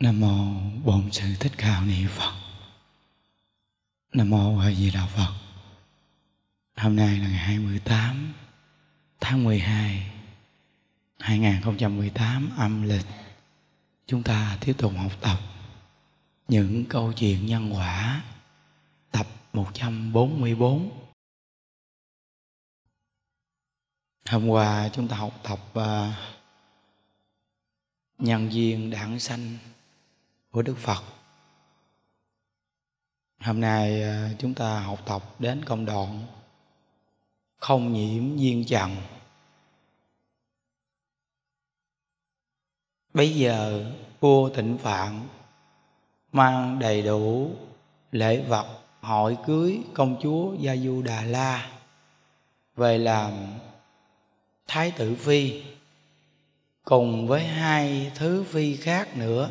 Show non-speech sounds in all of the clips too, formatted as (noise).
Nam mô Bổn Sư Thích Ca Ni Phật. Nam mô A Di Đà Phật. Hôm nay là ngày 28 tháng 12 2018 âm lịch. Chúng ta tiếp tục học tập những câu chuyện nhân quả tập 144. Hôm qua chúng ta học tập uh, nhân viên đảng xanh của đức phật hôm nay ờ, chúng ta học tập đến công đoạn không nhiễm duyên trần bây giờ vua tịnh phạn mang đầy đủ lễ vật hội cưới công chúa gia du đà la về làm thái tử phi cùng với hai thứ phi khác nữa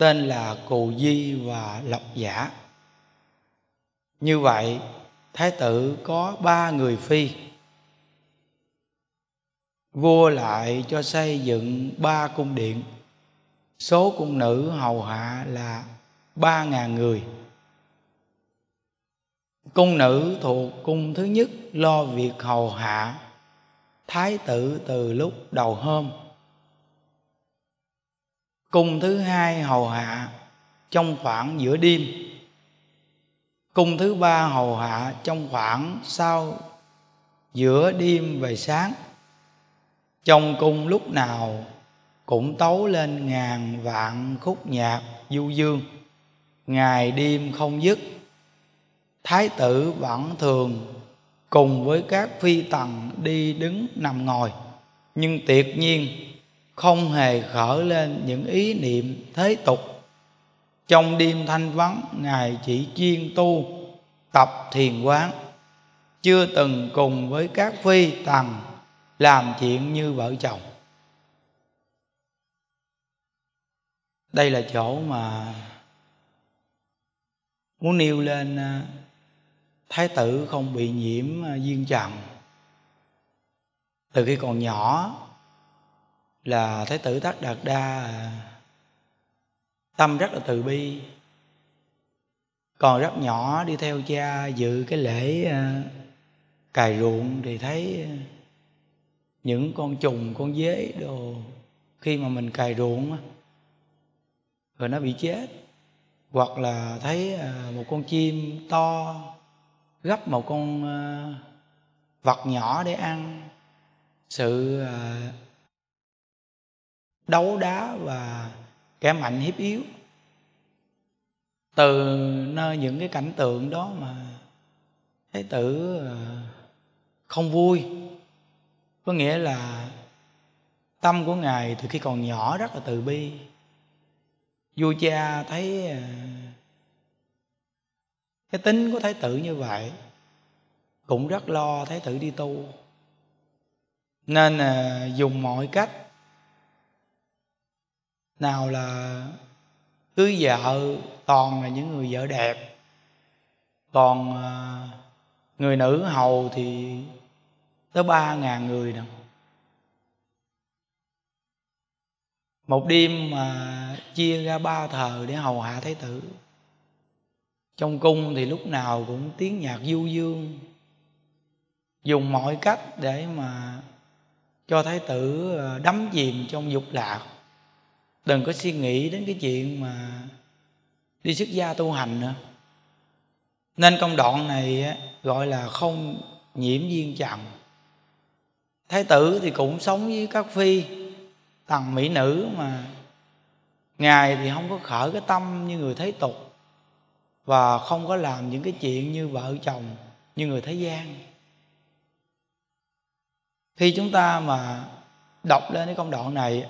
tên là Cù Di và Lộc Giả. Như vậy, Thái tử có ba người phi. Vua lại cho xây dựng ba cung điện. Số cung nữ hầu hạ là ba ngàn người. Cung nữ thuộc cung thứ nhất lo việc hầu hạ Thái tử từ lúc đầu hôm cung thứ hai hầu hạ trong khoảng giữa đêm cung thứ ba hầu hạ trong khoảng sau giữa đêm về sáng trong cung lúc nào cũng tấu lên ngàn vạn khúc nhạc du dương ngày đêm không dứt thái tử vẫn thường cùng với các phi tần đi đứng nằm ngồi nhưng tuyệt nhiên không hề khởi lên những ý niệm thế tục trong đêm thanh vắng ngài chỉ chuyên tu tập thiền quán chưa từng cùng với các phi tần làm chuyện như vợ chồng đây là chỗ mà muốn nêu lên à, thái tử không bị nhiễm à, duyên trần từ khi còn nhỏ là thái tử thác đạt đa tâm rất là từ bi còn rất nhỏ đi theo cha dự cái lễ ờ, cài ruộng thì thấy ờ, những con trùng con dế đồ khi mà mình cài ruộng rồi nó bị chết hoặc là thấy ờ, một con chim to gấp một con vật nhỏ để ăn sự đấu đá và kẻ mạnh hiếp yếu từ nơi những cái cảnh tượng đó mà thế tử ờ, không vui có nghĩa là tâm của ngài từ khi còn nhỏ rất là từ bi vua cha thấy ờ, cái tính của thái tử như vậy cũng rất lo thái tử đi tu nên ờ, dùng mọi cách nào là cưới vợ toàn là những người vợ đẹp còn à, người nữ hầu thì tới ba ngàn người nè một đêm mà chia ra ba thờ để hầu hạ thái tử trong cung thì lúc nào cũng tiếng nhạc du dương dùng mọi cách để mà cho thái tử à, đắm chìm trong dục lạc đừng có suy nghĩ đến cái chuyện mà đi xuất gia tu hành nữa nên công đoạn này gọi là không nhiễm duyên trần. thái tử thì cũng sống với các phi tầng mỹ nữ mà ngài thì không có khởi cái tâm như người thế tục và không có làm những cái chuyện như vợ chồng như người thế gian khi chúng ta mà đọc lên cái công đoạn này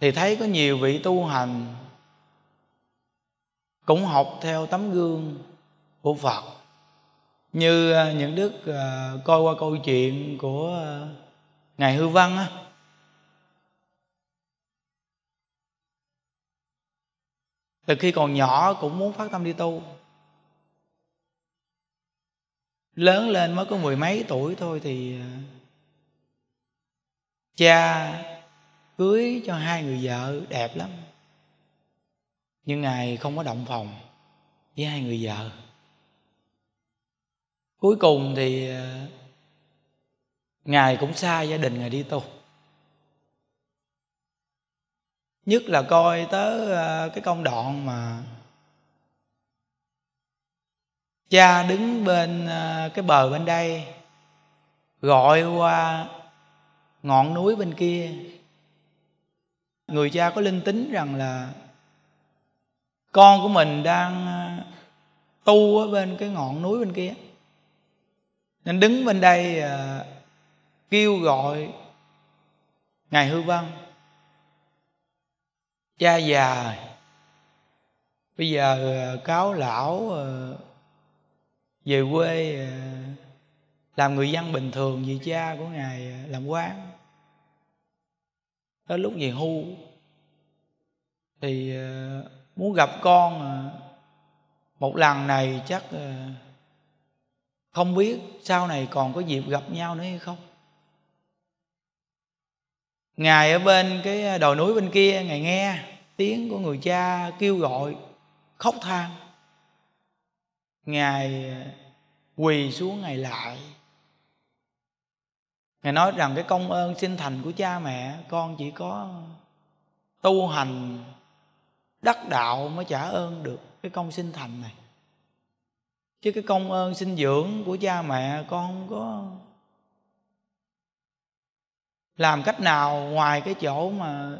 thì thấy có nhiều vị tu hành cũng học theo tấm gương của phật như à, những đức à, coi qua câu chuyện của à, ngài hư văn á từ khi còn nhỏ cũng muốn phát tâm đi tu lớn lên mới có mười mấy tuổi thôi thì cha cưới cho hai người vợ đẹp lắm nhưng ngài không có động phòng với hai người vợ cuối cùng thì ờ, ngài cũng xa gia đình ngài đi tu nhất là coi tới ờ, cái công đoạn mà cha đứng bên ờ, cái bờ bên đây gọi qua ngọn núi bên kia người cha có linh tính rằng là con của mình đang à, tu ở bên cái ngọn núi bên kia nên đứng bên đây à, kêu gọi ngài hư văn cha già bây giờ à, cáo lão về quê làm người dân bình thường vì cha của ngài làm quan đó lúc về hưu thì ờ, muốn gặp con ờ, một lần này chắc ờ, không biết sau này còn có dịp gặp nhau nữa hay không ngài ở bên cái đồi núi bên kia ngài nghe tiếng của người cha kêu gọi khóc than ngài quỳ xuống ngài lại Ngài nói rằng cái công ơn sinh thành của cha mẹ Con chỉ có tu hành đắc đạo mới trả ơn được cái công sinh thành này Chứ cái công ơn sinh dưỡng của cha mẹ con không có Làm cách nào ngoài cái chỗ mà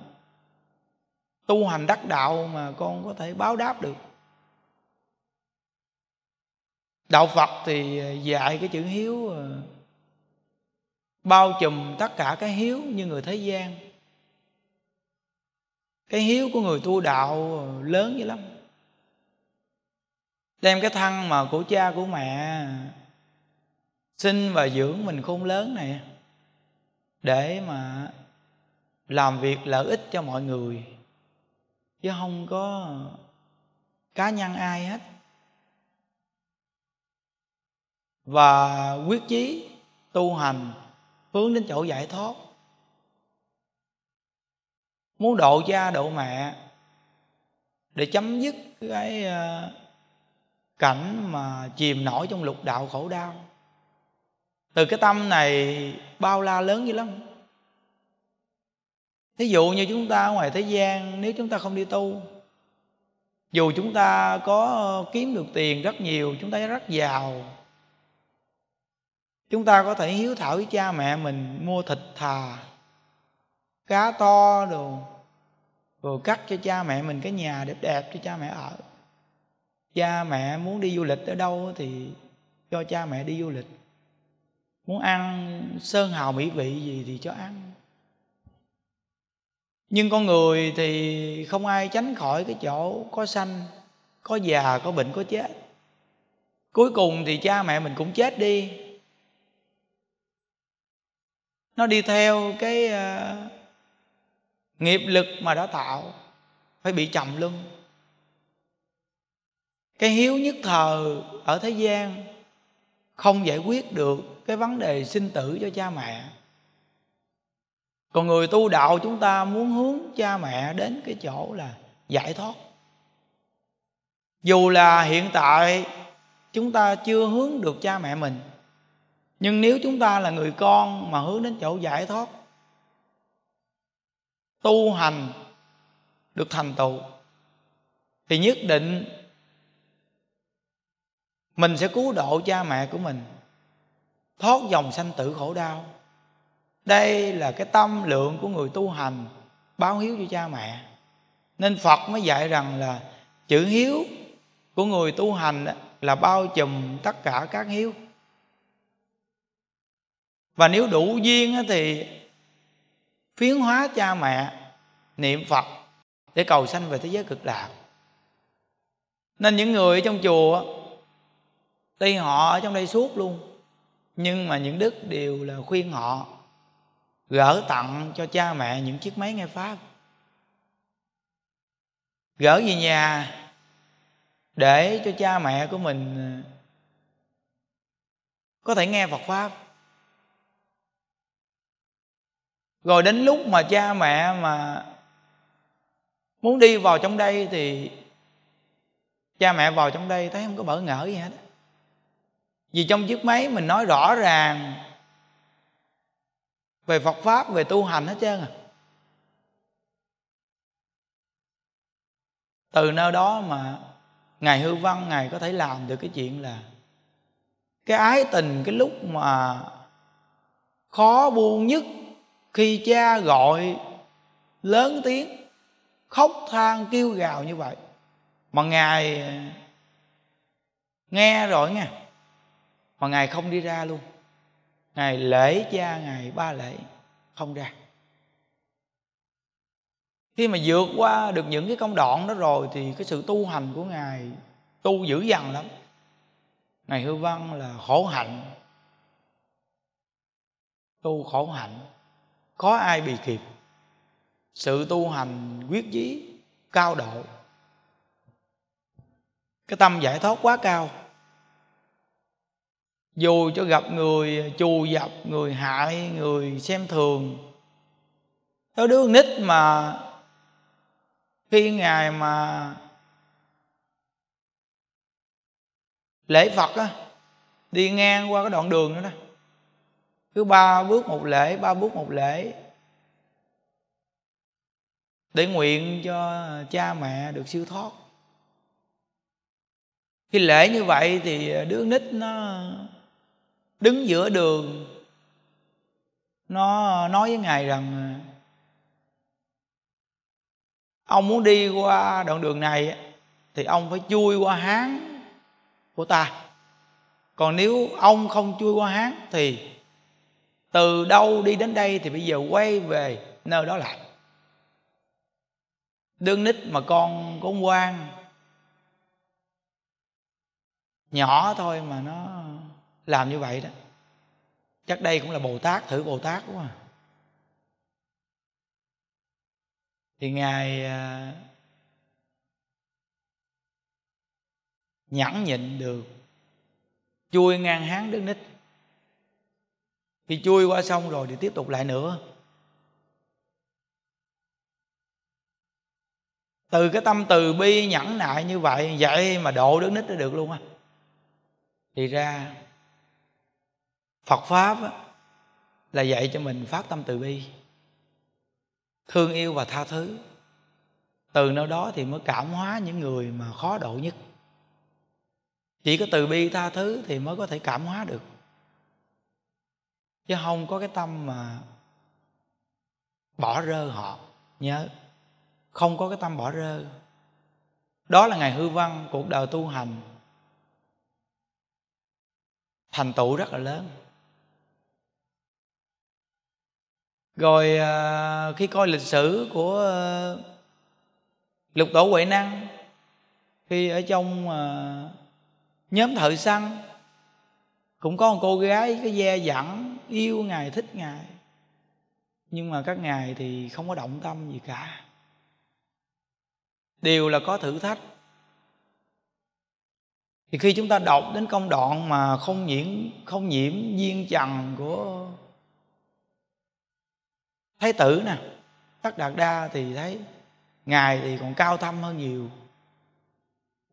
tu hành đắc đạo mà con có thể báo đáp được Đạo Phật thì dạy cái chữ hiếu bao trùm tất cả cái hiếu như người thế gian cái hiếu của người tu đạo lớn dữ lắm đem cái thân mà của cha của mẹ sinh và dưỡng mình khôn lớn này để mà làm việc lợi ích cho mọi người chứ không có cá nhân ai hết và quyết chí tu hành hướng đến chỗ giải thoát muốn độ cha độ mẹ để chấm dứt cái ờ, cảnh mà chìm nổi trong lục đạo khổ đau từ cái tâm này bao la lớn dữ lắm thí dụ như chúng ta ngoài thế gian nếu chúng ta không đi tu dù chúng ta có kiếm được tiền rất nhiều chúng ta rất giàu chúng ta có thể hiếu thảo với cha mẹ mình mua thịt thà cá to đồ rồi cắt cho cha mẹ mình cái nhà đẹp đẹp cho cha mẹ ở cha mẹ muốn đi du lịch ở đâu thì cho cha mẹ đi du lịch muốn ăn sơn hào mỹ vị gì thì cho ăn nhưng con người thì không ai tránh khỏi cái chỗ có sanh có già có bệnh có chết cuối cùng thì cha mẹ mình cũng chết đi nó đi theo cái uh, nghiệp lực mà đã tạo phải bị chậm luân cái hiếu nhất thờ ở thế gian không giải quyết được cái vấn đề sinh tử cho cha mẹ còn người tu đạo chúng ta muốn hướng cha mẹ đến cái chỗ là giải thoát dù là hiện tại chúng ta chưa hướng được cha mẹ mình nhưng nếu chúng ta là người con mà hướng đến chỗ giải thoát tu hành được thành tựu thì nhất định mình sẽ cứu độ cha mẹ của mình thoát dòng sanh tử khổ đau đây là cái tâm lượng của người tu hành báo hiếu cho cha mẹ nên phật mới dạy rằng là chữ hiếu của người tu hành là bao trùm tất cả các hiếu và nếu đủ duyên thì phiến hóa cha mẹ niệm phật để cầu sanh về thế giới cực lạc nên những người ở trong chùa tuy họ ở trong đây suốt luôn nhưng mà những đức đều là khuyên họ gỡ tặng cho cha mẹ những chiếc máy nghe pháp gỡ về nhà để cho cha mẹ của mình ờ, có thể nghe phật pháp rồi đến lúc mà cha mẹ mà muốn đi vào trong đây thì cha mẹ vào trong đây thấy không có bỡ ngỡ gì hết vì trong chiếc máy mình nói rõ ràng về phật pháp về tu hành hết trơn à từ nơi đó mà ngài hư văn ngài có thể làm được cái chuyện là cái ái tình cái lúc mà khó buông nhất khi cha gọi lớn tiếng khóc than kêu gào như vậy mà ngài ờ, nghe rồi nha mà ngài không đi ra luôn ngài lễ cha ngài ba lễ không ra khi mà vượt qua được những cái công đoạn đó rồi thì cái sự tu hành của ngài tu dữ dằn lắm ngài hư văn là khổ hạnh tu khổ hạnh có ai bị kịp sự tu hành quyết chí cao độ cái tâm giải thoát quá cao dù cho gặp người chù dập người hại người xem thường đó đứa nít mà khi ngài mà lễ phật á đi ngang qua cái đoạn đường đó, đó cứ ba bước một lễ ba bước một lễ để nguyện cho cha mẹ được siêu thoát khi lễ như vậy thì đứa nít nó đứng giữa đường nó nói với ngài rằng ông muốn đi qua đoạn đường này thì ông phải chui qua hán của ta còn nếu ông không chui qua hán thì từ đâu đi đến đây thì bây giờ quay về nơi đó lại đương nít mà con con quan nhỏ thôi mà nó làm như vậy đó chắc đây cũng là bồ tát thử bồ tát quá à. thì ngài à, nhẫn nhịn được chui ngang háng đứt nít khi chui qua sông rồi thì tiếp tục lại nữa từ cái tâm từ bi nhẫn nại như vậy vậy mà độ đứa nít nó được luôn á thì ra phật pháp á, là dạy cho mình phát tâm từ bi thương yêu và tha thứ từ nơi đó thì mới cảm hóa những người mà khó độ nhất chỉ có từ bi tha thứ thì mới có thể cảm hóa được chứ không có cái tâm mà bỏ rơ họ nhớ không có cái tâm bỏ rơ đó là ngày hư văn cuộc đời tu hành thành tựu rất là lớn rồi ờ, khi coi lịch sử của ờ, lục tổ huệ năng khi ở trong ờ, nhóm thợ săn cũng có một cô gái cái ve dẳng yêu ngài thích ngài nhưng mà các ngài thì không có động tâm gì cả đều là có thử thách thì khi chúng ta đọc đến công đoạn mà không nhiễm không nhiễm duyên trần của thái tử nè tất đạt đa thì thấy ngài thì còn cao thâm hơn nhiều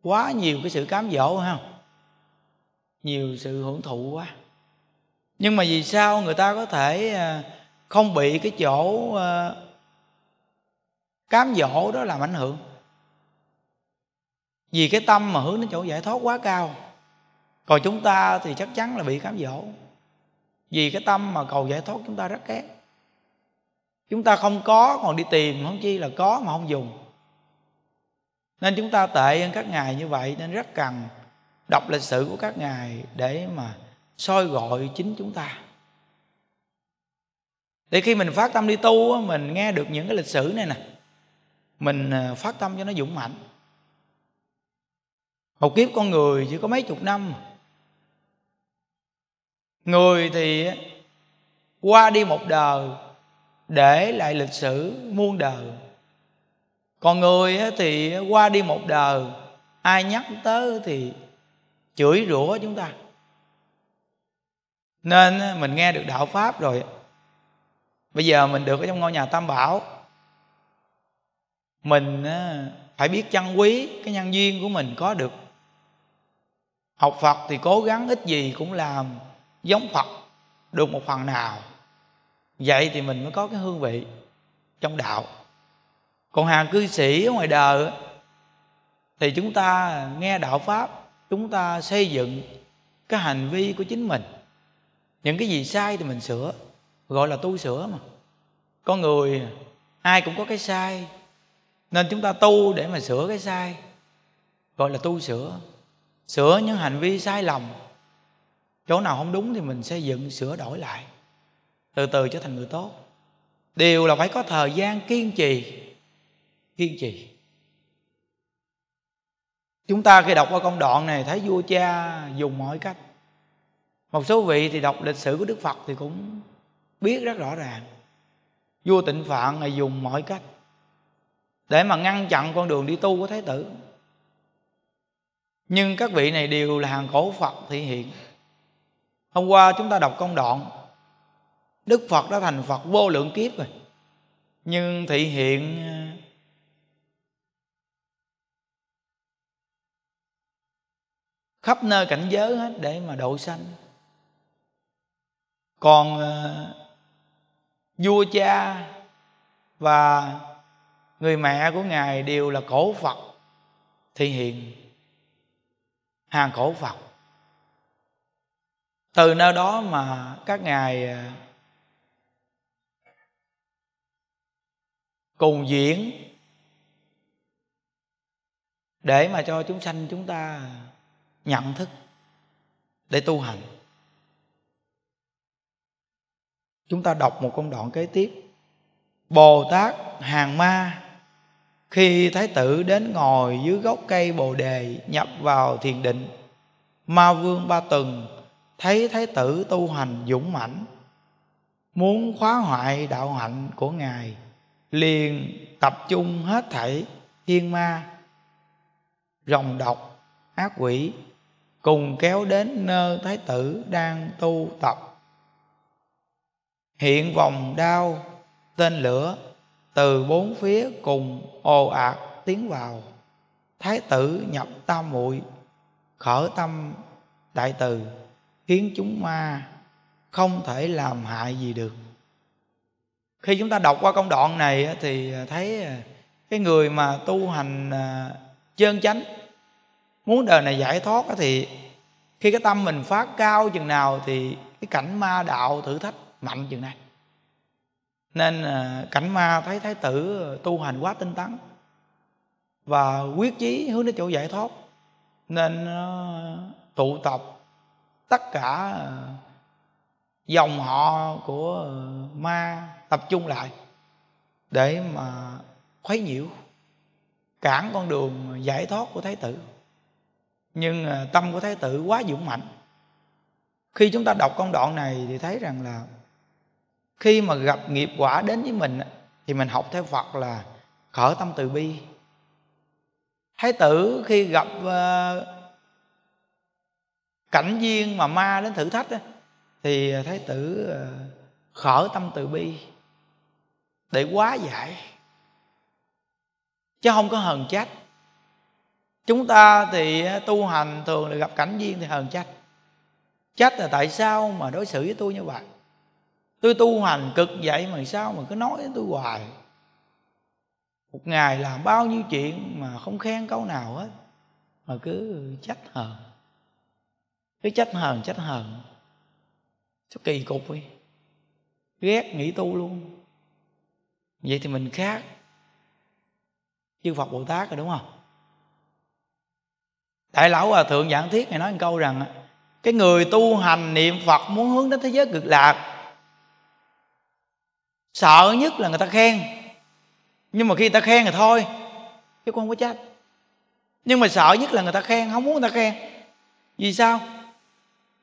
quá nhiều cái sự cám dỗ không nhiều sự hưởng thụ quá nhưng mà vì sao người ta có thể à, không bị cái chỗ à, cám dỗ đó làm ảnh hưởng vì cái tâm mà hướng đến chỗ giải thoát quá cao còn chúng ta thì chắc chắn là bị cám dỗ vì cái tâm mà cầu giải thoát chúng ta rất kém chúng ta không có còn đi tìm không chi là có mà không dùng nên chúng ta tệ hơn các ngài như vậy nên rất cần đọc lịch sử của các ngài để mà soi gọi chính chúng ta để khi mình phát tâm đi tu mình nghe được những cái lịch sử này nè mình à, phát tâm cho nó dũng mạnh một kiếp con người chỉ có mấy chục năm người thì qua đi một đời để lại lịch sử muôn đời còn người thì qua đi một đời ai nhắc tới thì chửi rủa chúng ta nên mình nghe được đạo pháp rồi bây giờ mình được ở trong ngôi nhà tam bảo mình phải biết chân quý cái nhân duyên của mình có được học phật thì cố gắng ít gì cũng làm giống phật được một phần nào vậy thì mình mới có cái hương vị trong đạo còn hàng cư sĩ ở ngoài đời thì chúng ta nghe đạo pháp chúng ta xây dựng cái hành vi của chính mình những cái gì sai thì mình sửa gọi là tu sửa mà con người ai cũng có cái sai nên chúng ta tu để mà sửa cái sai gọi là tu sửa sửa những hành vi sai lầm chỗ nào không đúng thì mình xây dựng sửa đổi lại từ từ trở thành người tốt điều là phải có thời gian kiên trì kiên trì chúng ta khi đọc qua công đoạn này thấy vua cha dùng mọi cách một số vị thì đọc lịch sử của đức phật thì cũng biết rất rõ ràng vua tịnh phạn này dùng mọi cách để mà ngăn chặn con đường đi tu của thái tử nhưng các vị này đều là hàng cổ phật thị hiện hôm qua chúng ta đọc công đoạn đức phật đã thành phật vô lượng kiếp rồi nhưng thị hiện khắp nơi cảnh giới hết để mà độ sanh còn ờ, vua cha và người mẹ của ngài đều là cổ phật thị hiện hàng cổ phật từ nơi đó mà các ngài ờ, cùng diễn để mà cho chúng sanh chúng ta nhận thức để tu hành chúng ta đọc một công đoạn kế tiếp bồ tát hàng ma khi thái tử đến ngồi dưới gốc cây bồ đề nhập vào thiền định ma vương ba tuần thấy thái tử tu hành dũng mãnh muốn khóa hoại đạo hạnh của ngài liền tập trung hết thảy thiên ma rồng độc ác quỷ cùng kéo đến nơi thái tử đang tu tập hiện vòng đao tên lửa từ bốn phía cùng ồ ạt tiến vào thái tử nhập tam muội khở tâm đại từ khiến chúng ma không thể làm hại gì được khi chúng ta đọc qua công đoạn này thì thấy à, cái người mà tu hành à, chân chánh muốn đời này giải thoát thì khi cái tâm mình phát cao chừng nào thì cái cảnh ma đạo thử thách mạnh chừng này nên à, cảnh ma thấy thái tử tu hành quá tinh tấn và quyết chí hướng đến chỗ giải thoát nên à, tụ tập tất cả à, dòng họ của ma tập trung lại để mà khuấy nhiễu cản con đường giải thoát của thái tử nhưng tâm của thái tử quá dũng mạnh khi chúng ta đọc con đoạn này thì thấy rằng là khi mà gặp nghiệp quả đến với mình thì mình học theo phật là khởi tâm từ bi thái tử khi gặp ờ, cảnh duyên mà ma đến thử thách thì thái tử ờ, khởi tâm từ bi để quá giải chứ không có hờn trách chúng ta thì ờ, tu hành thường là gặp cảnh duyên thì hờn trách trách là tại sao mà đối xử với tôi như vậy tôi tu hành cực vậy mà sao mà cứ nói tôi hoài một ngày làm bao nhiêu chuyện mà không khen câu nào hết mà cứ trách hờn cứ trách hờn trách hờn sao kỳ cục đi ghét nghỉ tu luôn vậy thì mình khác chư phật bồ tát rồi đúng không đại lão hòa thượng giảng thiết này nói một câu rằng cái người tu hành niệm phật muốn hướng đến thế giới cực lạc sợ nhất là người ta khen nhưng mà khi người ta khen thì thôi chứ con không có trách nhưng mà sợ nhất là người ta khen không muốn người ta khen vì sao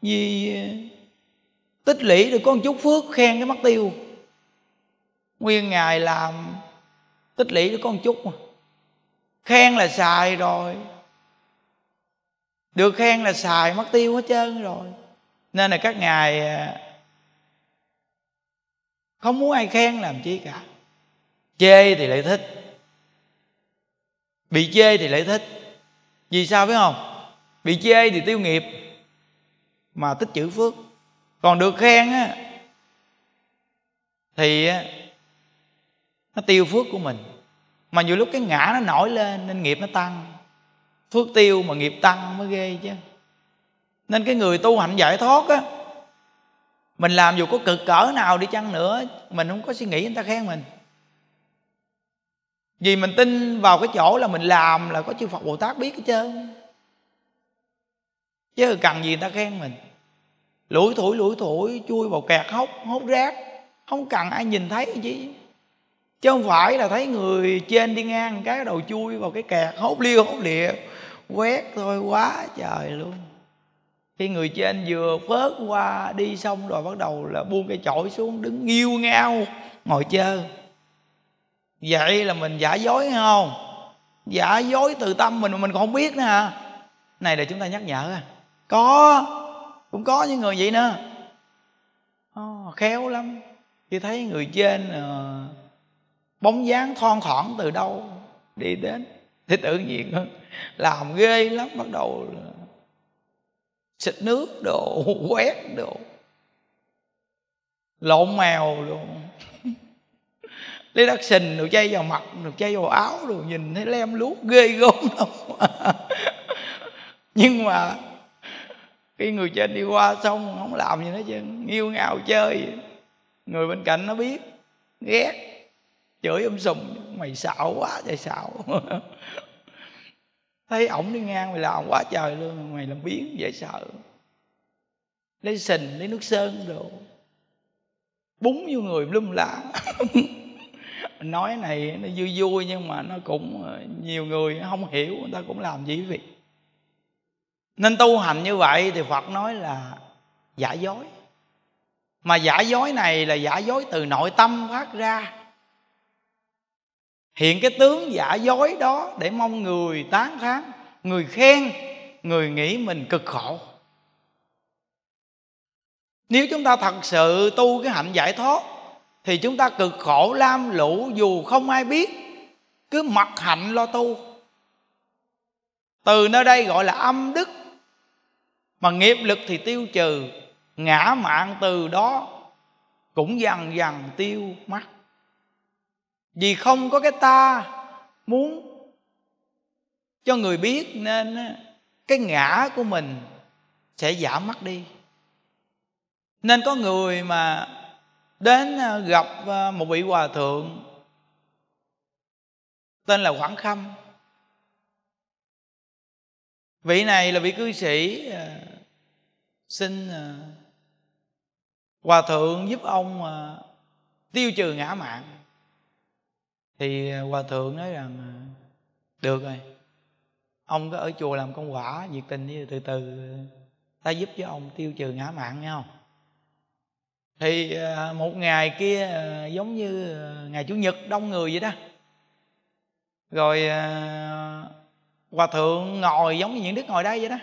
vì ờ, tích lũy được có một chút phước khen cái mất tiêu nguyên ngày làm tích lũy được có một chút mà khen là xài rồi được khen là xài mất tiêu hết trơn rồi nên là các ngài ờ, không muốn ai khen làm chi cả chê thì lại thích bị chê thì lại thích vì sao phải không bị chê thì tiêu nghiệp mà tích chữ phước còn được khen á thì nó tiêu phước của mình mà nhiều lúc cái ngã nó nổi lên nên nghiệp nó tăng phước tiêu mà nghiệp tăng mới ghê chứ nên cái người tu hạnh giải thoát á mình làm dù có cực cỡ nào đi chăng nữa mình không có suy nghĩ người ta khen mình vì mình tin vào cái chỗ là mình làm là có chư phật bồ tát biết hết trơn chứ cần gì người ta khen mình lủi thủi lủi thủi chui vào kẹt hốc hốt rác không cần ai nhìn thấy chứ chứ không phải là thấy người trên đi ngang cái đầu chui vào cái kẹt hốt liêu hốt lịa quét thôi quá trời luôn khi người trên vừa phớt qua đi xong rồi bắt đầu là buông cái chổi xuống đứng nghiêu ngao ngồi chơi vậy là mình giả dối không giả dối từ tâm mình mà mình còn không biết nữa hả này là chúng ta nhắc nhở à có cũng có những người vậy nữa oh, khéo lắm khi thấy người trên uh, bóng dáng thon thoảng từ đâu đi đến thì tự nhiên làm ghê lắm bắt đầu xịt nước đồ quét đồ lộn mèo đồ lấy đất sình đồ chay vào mặt đồ chay vào áo đồ nhìn thấy lem luốc ghê gớm lắm (laughs) nhưng mà khi người trên đi qua xong không làm gì nữa chứ nghiêu ngào chơi người bên cạnh nó biết ghét chửi ông um sùng mày xạo quá trời xạo (laughs) thấy ổng đi ngang mày làm quá trời luôn mày làm biến dễ sợ lấy sình lấy nước sơn đồ búng vô người lum lạ (laughs) nói này nó vui vui nhưng mà nó cũng ờ, nhiều người không hiểu người ta cũng làm gì vậy nên tu hành như vậy thì phật nói là giả dối mà giả dối này là giả dối từ nội tâm phát ra hiện cái tướng giả dối đó để mong người tán thán người khen người nghĩ mình cực khổ nếu chúng ta thật sự tu cái hạnh giải thoát thì chúng ta cực khổ lam lũ dù không ai biết cứ mặc hạnh lo tu từ nơi đây gọi là âm đức mà nghiệp lực thì tiêu trừ ngã mạng từ đó cũng dần dần tiêu mất vì không có cái ta muốn cho người biết nên cái ngã của mình sẽ giảm mất đi nên có người mà đến gặp một vị hòa thượng tên là quảng khâm vị này là vị cư sĩ à, xin à, hòa thượng giúp ông à, tiêu trừ ngã mạng thì à, hòa thượng nói rằng à, được rồi ông có ở chùa làm công quả nhiệt tình thì từ từ ta giúp cho ông tiêu trừ ngã mạng nhau thì à, một ngày kia giống như ngày chủ nhật đông người vậy đó rồi hòa thượng ngồi giống như những đức ngồi đây vậy đó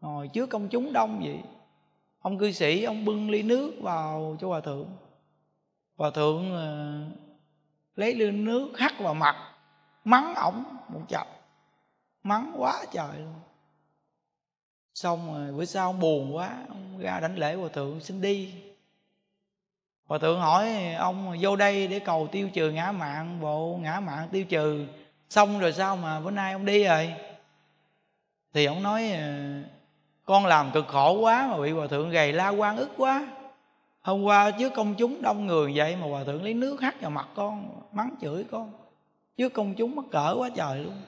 ngồi trước công chúng đông vậy ông cư sĩ ông bưng ly nước vào cho hòa thượng hòa thượng lấy ly nước hắt vào mặt mắng ổng một chập mắng quá trời luôn xong rồi bữa sau ông buồn quá ông ra đánh lễ hòa thượng xin đi hòa thượng hỏi ông vô đây để cầu tiêu trừ ngã mạng bộ ngã mạng tiêu trừ xong rồi sao mà bữa nay ông đi rồi thì ông nói con làm cực khổ quá mà bị hòa thượng gầy la quan ức quá hôm qua trước công chúng đông người vậy mà hòa thượng lấy nước hắt vào mặt con mắng chửi con trước công chúng mắc cỡ quá trời luôn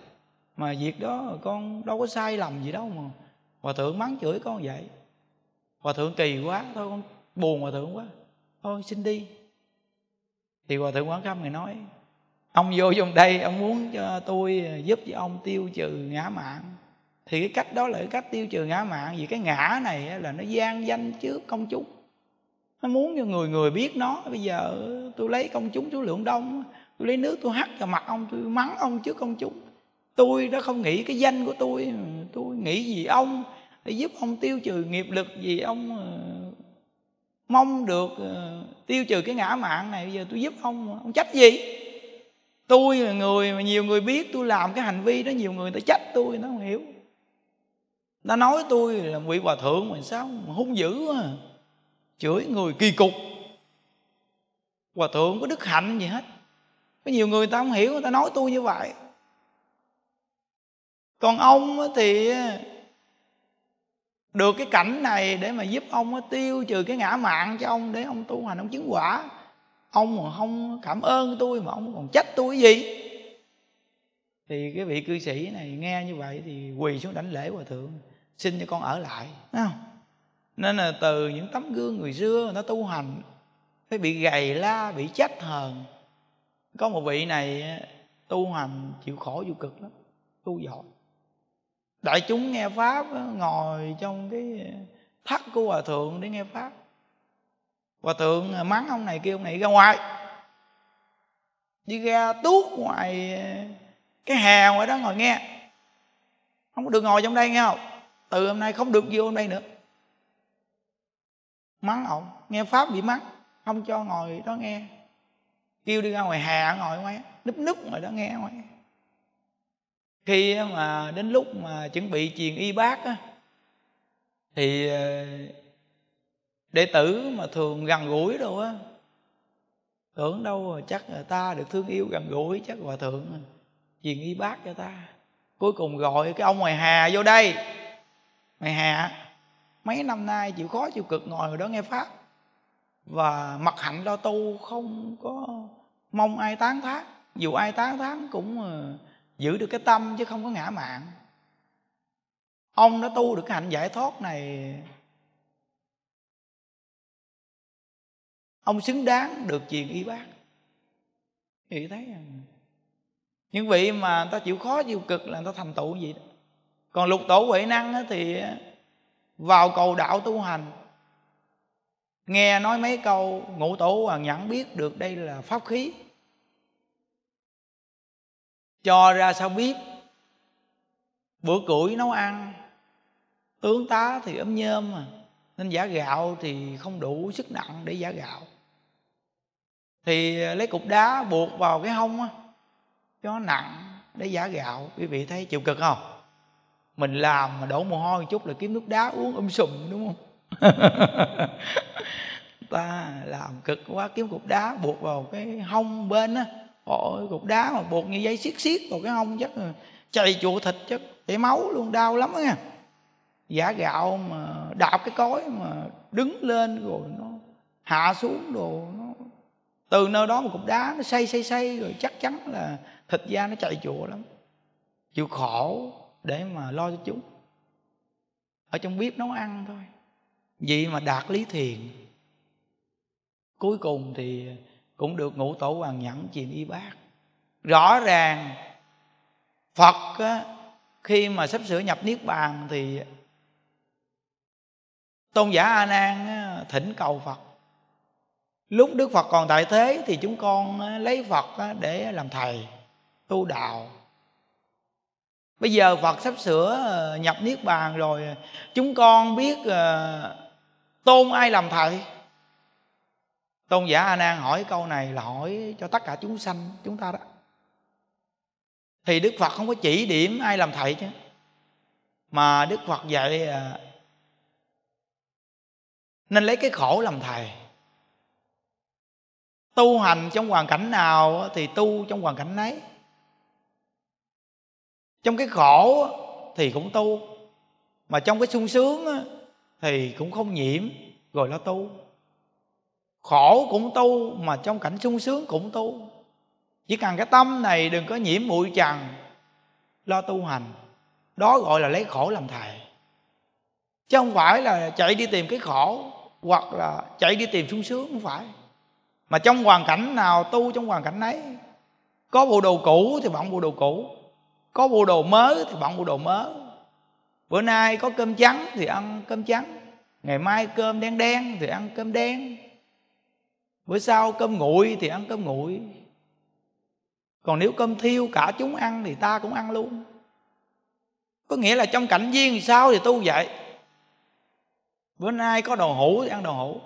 mà việc đó con đâu có sai lầm gì đâu mà hòa thượng mắng chửi con vậy hòa thượng kỳ quá thôi con buồn hòa thượng quá thôi xin đi thì hòa thượng quán khâm người nói ông vô trong đây ông muốn cho tôi giúp cho ông tiêu trừ ngã mạng thì cái cách đó là cái cách tiêu trừ ngã mạng vì cái ngã này là nó gian danh trước công chúng nó muốn cho người người biết nó bây giờ tôi lấy công chúng số lượng đông tôi lấy nước tôi hắt vào mặt ông tôi mắng ông trước công chúng tôi đã không nghĩ cái danh của tôi tôi nghĩ gì ông để giúp ông tiêu trừ nghiệp lực gì ông ờ, mong được ờ, tiêu trừ cái ngã mạng này bây giờ tôi giúp ông ông trách gì tôi là người mà nhiều người biết tôi làm cái hành vi đó nhiều người ta trách tôi nó không hiểu nó nói tôi là vị hòa thượng mà sao mà hung dữ quá à chửi người kỳ cục hòa thượng có đức hạnh gì hết có nhiều người ta không hiểu người ta nói tôi như vậy còn ông thì được cái cảnh này để mà giúp ông tiêu trừ cái ngã mạng cho ông để ông tu hành ông chứng quả ông mà không cảm ơn tôi mà ông còn trách tôi gì thì cái vị cư sĩ này nghe như vậy thì quỳ xuống đảnh lễ hòa thượng xin cho con ở lại Đấy không nên là từ những tấm gương người xưa nó tu hành phải bị gầy la bị trách hờn có một vị này tu hành chịu khổ chịu cực lắm tu giỏi đại chúng nghe pháp ngồi trong cái thắt của hòa thượng để nghe pháp hòa thượng à, mắng ông này kêu ông này ra ngoài đi ra tuốt ngoài à, cái hè ngoài đó ngồi nghe không có được ngồi trong đây nghe không từ hôm nay không được vô hôm đây nữa mắng ổng nghe pháp bị mắng không cho ngồi đó nghe kêu đi ra ngoài hà ngồi ngoài núp núp ngồi đó nghe ngoài khi mà đến lúc mà chuẩn bị truyền y bác á, thì ờ, đệ tử mà thường gần gũi đâu á tưởng đâu chắc là ta được thương yêu gần gũi chắc hòa thượng truyền y bác cho ta cuối cùng gọi cái ông ngoài hà vô đây ngoài hà mấy năm nay chịu khó chịu cực ngồi ở đó nghe pháp và mặc hạnh lo tu không có mong ai tán thán dù ai tán thán cũng ờ, giữ được cái tâm chứ không có ngã mạng ông đã tu được cái hạnh giải thoát này ông xứng đáng được truyền y bác thì thấy ờ, những vị mà người ta chịu khó chịu cực là người ta thành tựu gì đó còn lục tổ huệ năng thì ờ, vào cầu đạo tu hành nghe nói mấy câu ngũ tổ hoàng nhẫn biết được đây là pháp khí cho ra sao biết bữa củi nấu ăn tướng tá thì ấm nhơm mà nên giả gạo thì không đủ sức nặng để giả gạo thì lấy cục đá buộc vào cái hông á cho nó nặng để giả gạo quý vị thấy chịu cực không mình làm mà đổ mồ hôi một chút là kiếm nước đá uống um sùm đúng không (laughs) ta làm cực quá kiếm cục đá buộc vào cái hông bên á ôi cục đá mà buộc như dây xiết xiết vào cái hông chắc chảy chùa thịt chắc chảy máu luôn đau lắm á giả gạo mà đạp cái cối mà đứng lên rồi nó hạ xuống đồ nó từ nơi đó một cục đá nó xây xây xây rồi chắc chắn là thịt da nó chạy chùa lắm chịu khổ để mà lo cho chúng ở trong bếp nấu ăn thôi Vì mà đạt lý thiền cuối cùng thì cũng được ngũ tổ hoàng nhẫn truyền y bác rõ ràng phật á, khi mà sắp sửa nhập niết bàn thì tôn giả a nan thỉnh cầu phật lúc đức phật còn tại thế thì chúng con lấy phật để làm thầy tu đạo bây giờ phật sắp sửa ờ, nhập niết bàn rồi chúng con biết ờ, tôn ai làm thầy tôn giả a nan hỏi câu này là hỏi cho tất cả chúng sanh chúng ta đó thì đức phật không có chỉ điểm ai làm thầy chứ mà đức phật dạy ờ, nên lấy cái khổ làm thầy tu hành trong hoàn cảnh nào thì tu trong hoàn cảnh ấy trong cái khổ thì cũng tu mà trong cái sung sướng thì cũng không nhiễm rồi lo tu khổ cũng tu mà trong cảnh sung sướng cũng tu chỉ cần cái tâm này đừng có nhiễm bụi trần lo tu hành đó gọi là lấy khổ làm thầy chứ không phải là chạy đi tìm cái khổ hoặc là chạy đi tìm sung sướng không phải mà trong hoàn cảnh nào tu trong hoàn cảnh ấy có bộ đồ cũ thì bạn bộ đồ cũ có bộ đồ mới thì bạn bộ đồ mới bữa nay có cơm trắng thì ăn cơm trắng ngày mai cơm đen đen thì ăn cơm đen bữa sau cơm nguội thì ăn cơm nguội còn nếu cơm thiêu cả chúng ăn thì ta cũng ăn luôn có nghĩa là trong cảnh duyên sao thì tu vậy bữa nay có đồ hủ thì ăn đồ hủ.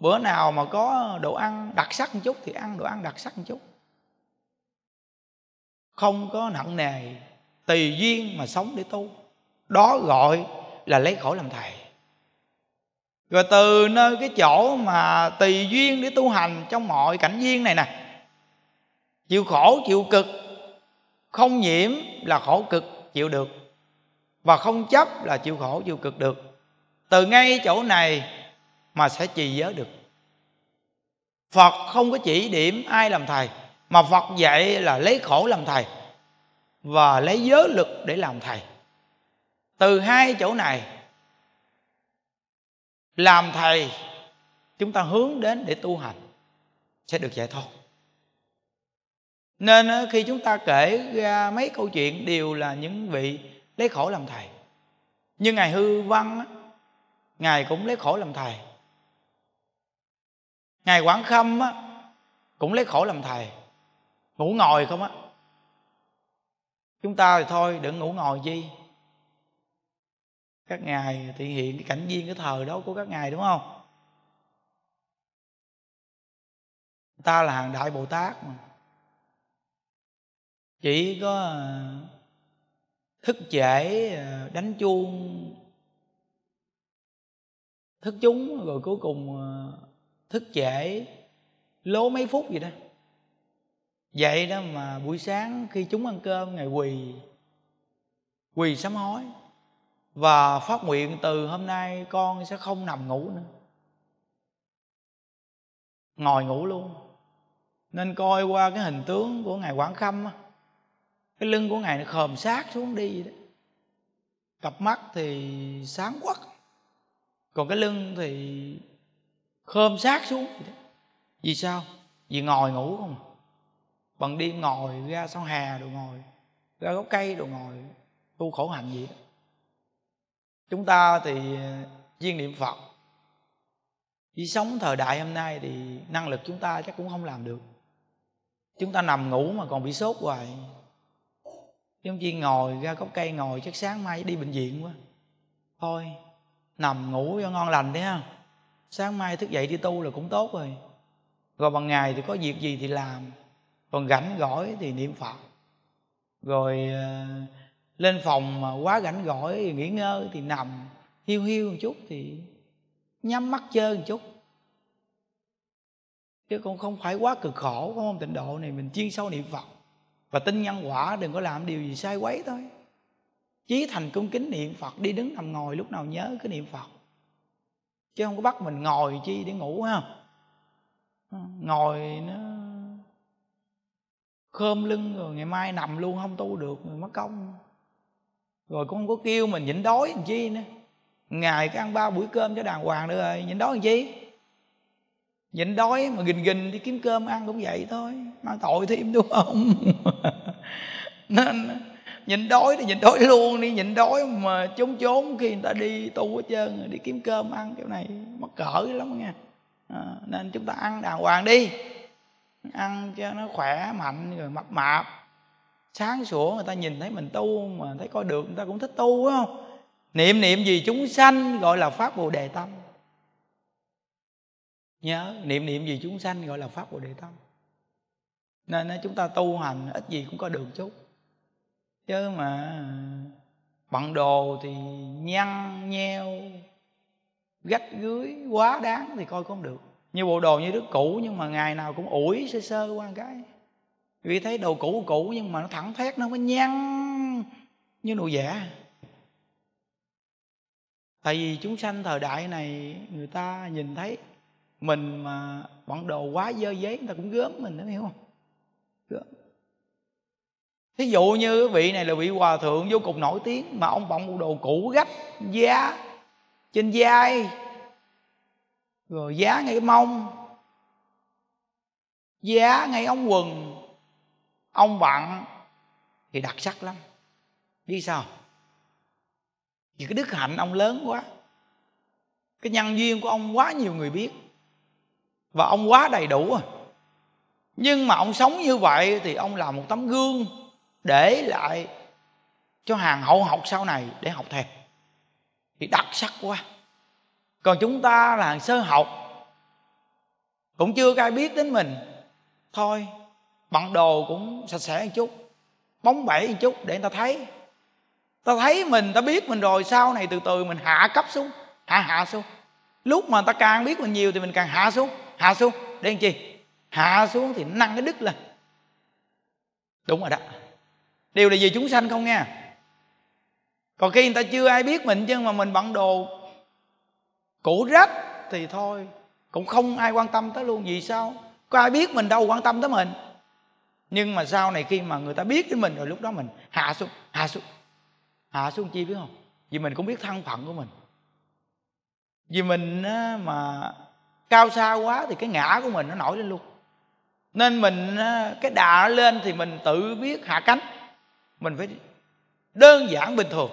bữa nào mà có đồ ăn đặc sắc một chút thì ăn đồ ăn đặc sắc một chút không có nặng nề tùy duyên mà sống để tu đó gọi là lấy khổ làm thầy rồi từ nơi cái chỗ mà tùy duyên để tu hành trong mọi cảnh duyên này nè chịu khổ chịu cực không nhiễm là khổ cực chịu được và không chấp là chịu khổ chịu cực được từ ngay chỗ này mà sẽ trì giới được phật không có chỉ điểm ai làm thầy mà phật dạy là lấy khổ làm thầy và lấy giới lực để làm thầy từ hai chỗ này làm thầy chúng ta hướng đến để tu hành sẽ được giải thoát nên khi chúng ta kể ra mấy câu chuyện đều là những vị lấy khổ làm thầy như ngài hư văn ngài cũng lấy khổ làm thầy ngài quảng khâm cũng lấy khổ làm thầy ngủ ngồi không á chúng ta thì thôi đừng ngủ ngồi chi các ngài thị hiện cái cảnh viên cái thời đó của các ngài đúng không ta là hàng đại bồ tát mà chỉ có à, thức trễ à, đánh chuông thức chúng rồi cuối cùng à, thức trễ lố mấy phút gì đó vậy đó mà buổi sáng khi chúng ăn cơm ngài quỳ quỳ sám hối và phát nguyện từ hôm nay con sẽ không nằm ngủ nữa ngồi ngủ luôn nên coi qua cái hình tướng của ngài quảng khâm á cái lưng của ngài nó khòm sát xuống đi vậy đó cặp mắt thì sáng quắc còn cái lưng thì khom sát xuống vì sao vì ngồi ngủ không à bằng đêm ngồi ra sau hà đồ ngồi ra gốc cây đồ ngồi tu khổ hạnh gì đó chúng ta thì chuyên uh, niệm phật chỉ sống thời đại hôm nay thì năng lực chúng ta chắc cũng không làm được chúng ta nằm ngủ mà còn bị sốt hoài chúng chi ngồi ra gốc cây ngồi chắc sáng mai đi bệnh viện quá thôi nằm ngủ cho ngon lành đi ha sáng mai thức dậy đi tu là cũng tốt rồi rồi bằng ngày thì có việc gì thì làm còn rảnh gỏi thì niệm phật rồi ờ, lên phòng mà quá rảnh gỏi thì nghỉ ngơi thì nằm hiu hiu một chút thì nhắm mắt chơi một chút chứ cũng không phải quá cực khổ không không tịnh độ này mình chuyên sâu niệm phật và tin nhân quả đừng có làm điều gì sai quấy thôi chí thành cung kính niệm phật đi đứng nằm ngồi lúc nào nhớ cái niệm phật chứ không có bắt mình ngồi chi để ngủ ha ngồi nó khom lưng rồi ngày mai nằm luôn không tu được người mất công rồi cũng không có kêu mình nhịn đói làm chi nữa ngày cái ăn ba buổi cơm cho đàng hoàng nữa rồi nhịn đói làm chi nhịn đói mà gình gình đi kiếm cơm ăn cũng vậy thôi mang tội thêm đúng không (laughs) nên nhịn đói thì nhịn đói luôn đi nhịn đói mà trốn trốn khi người ta đi tu hết trơn đi kiếm cơm ăn kiểu này mắc cỡ lắm nha à, nên chúng ta ăn đàng hoàng đi ăn cho nó khỏe mạnh rồi mập mạp sáng sủa người ta nhìn thấy mình tu mà thấy coi được người ta cũng thích tu phải không niệm niệm gì chúng sanh gọi là pháp bồ đề tâm nhớ niệm niệm gì chúng sanh gọi là pháp bồ đề tâm nên chúng ta tu hành ít gì cũng có được chút chứ mà bận đồ thì nhăn nheo gách gưới quá đáng thì coi cũng không được như bộ đồ như đứa cũ nhưng mà ngày nào cũng ủi sơ sơ qua cái vì thấy đồ cũ cũ nhưng mà nó thẳng thét nó mới nhăn như nụ giả tại vì chúng sanh thời đại này người ta nhìn thấy mình mà bọn đồ quá dơ giấy người ta cũng gớm mình đó hiểu không gớm thí dụ như vị này là vị hòa thượng vô cùng nổi tiếng mà ông bọng bộ đồ cũ gấp da trên vai rồi giá ngay cái mông giá ngay ống quần ông bạn thì đặc sắc lắm vì sao vì cái đức hạnh ông lớn quá cái nhân duyên của ông quá nhiều người biết và ông quá đầy đủ à. nhưng mà ông sống như vậy thì ông là một tấm gương để lại cho hàng hậu học sau này để học thèm. thì đặc sắc quá còn chúng ta là sơ học cũng chưa ai biết đến mình thôi bận đồ cũng sạch sẽ một chút bóng bẩy một chút để người ta thấy ta thấy mình ta biết mình rồi sau này từ từ mình hạ cấp xuống hạ hạ xuống lúc mà ta càng biết mình nhiều thì mình càng hạ xuống hạ xuống để làm chi hạ xuống thì nâng cái đức lên đúng rồi đó điều là gì chúng sanh không nghe còn khi người ta chưa ai biết mình chứ mà mình bận đồ cũ rách thì thôi cũng không ai quan tâm tới luôn vì sao có ai biết mình đâu quan tâm tới mình nhưng mà sau này khi mà người ta biết đến mình rồi lúc đó mình hạ xuống hạ xuống hạ xuống chi biết không vì mình cũng biết thân phận của mình vì mình mà cao xa quá thì cái ngã của mình nó nổi lên luôn nên mình cái đà nó lên thì mình tự biết hạ cánh mình phải đơn giản bình thường